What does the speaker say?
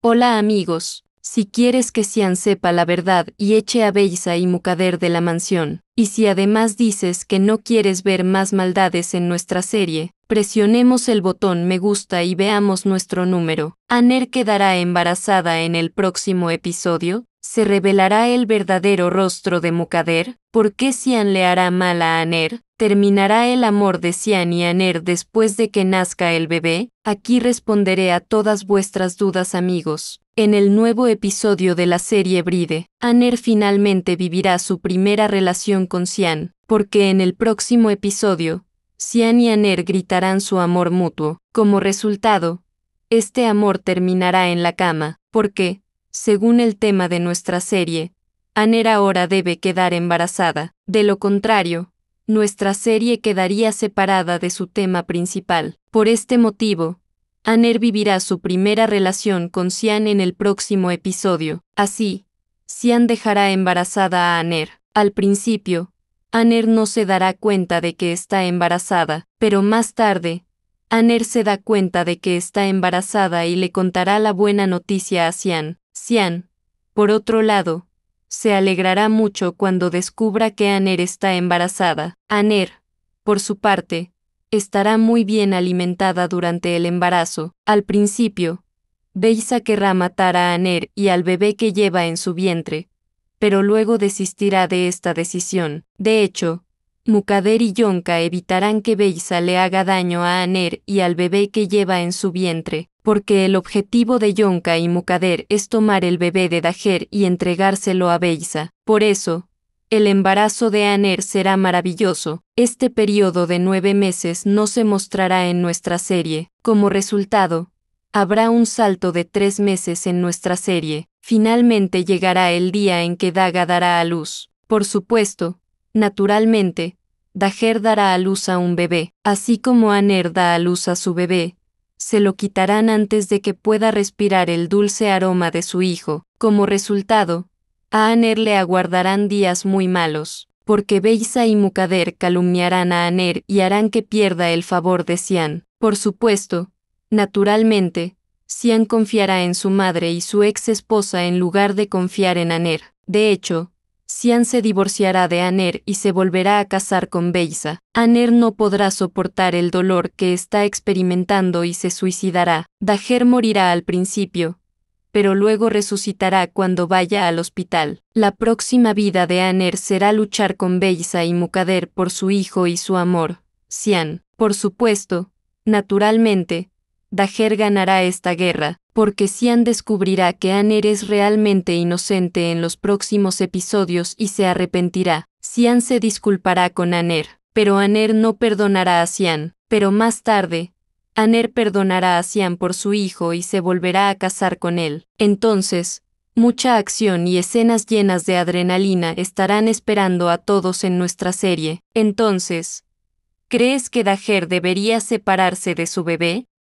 Hola amigos, si quieres que Sian sepa la verdad y eche a Beisa y Mukader de la mansión, y si además dices que no quieres ver más maldades en nuestra serie, presionemos el botón me gusta y veamos nuestro número. ¿Aner quedará embarazada en el próximo episodio? ¿Se revelará el verdadero rostro de Mukader? ¿Por qué Sian le hará mal a Aner? ¿Terminará el amor de Sian y Aner después de que nazca el bebé? Aquí responderé a todas vuestras dudas amigos. En el nuevo episodio de la serie Bride, Aner finalmente vivirá su primera relación con Sian, porque en el próximo episodio, Sian y Aner gritarán su amor mutuo. Como resultado, este amor terminará en la cama, porque, según el tema de nuestra serie, Aner ahora debe quedar embarazada. De lo contrario, nuestra serie quedaría separada de su tema principal. Por este motivo, Aner vivirá su primera relación con Sian en el próximo episodio. Así, Sian dejará embarazada a Aner. Al principio, Aner no se dará cuenta de que está embarazada, pero más tarde, Aner se da cuenta de que está embarazada y le contará la buena noticia a Sian. Cian, por otro lado, se alegrará mucho cuando descubra que Aner está embarazada. Aner, por su parte, estará muy bien alimentada durante el embarazo. Al principio, Beisa querrá matar a Aner y al bebé que lleva en su vientre, pero luego desistirá de esta decisión. De hecho, Mukader y Yonka evitarán que Beisa le haga daño a Aner y al bebé que lleva en su vientre, porque el objetivo de Yonka y Mukader es tomar el bebé de Dajer y entregárselo a Beisa. Por eso, el embarazo de Aner será maravilloso. Este periodo de nueve meses no se mostrará en nuestra serie. Como resultado, habrá un salto de tres meses en nuestra serie. Finalmente llegará el día en que Daga dará a luz. Por supuesto, naturalmente, Dajer dará a luz a un bebé, así como Aner da a luz a su bebé, se lo quitarán antes de que pueda respirar el dulce aroma de su hijo. Como resultado, a Aner le aguardarán días muy malos, porque Beisa y Mukader calumniarán a Aner y harán que pierda el favor de Sian. Por supuesto, naturalmente, Sian confiará en su madre y su ex esposa en lugar de confiar en Aner. De hecho, Sian se divorciará de Aner y se volverá a casar con Beisa. Aner no podrá soportar el dolor que está experimentando y se suicidará. Dajer morirá al principio, pero luego resucitará cuando vaya al hospital. La próxima vida de Aner será luchar con Beisa y Mukader por su hijo y su amor. Sian, por supuesto, naturalmente, Dajer ganará esta guerra, porque Sian descubrirá que Aner es realmente inocente en los próximos episodios y se arrepentirá. Sian se disculpará con Aner, pero Aner no perdonará a Sian. Pero más tarde, Aner perdonará a Sian por su hijo y se volverá a casar con él. Entonces, mucha acción y escenas llenas de adrenalina estarán esperando a todos en nuestra serie. Entonces, ¿crees que Dajer debería separarse de su bebé?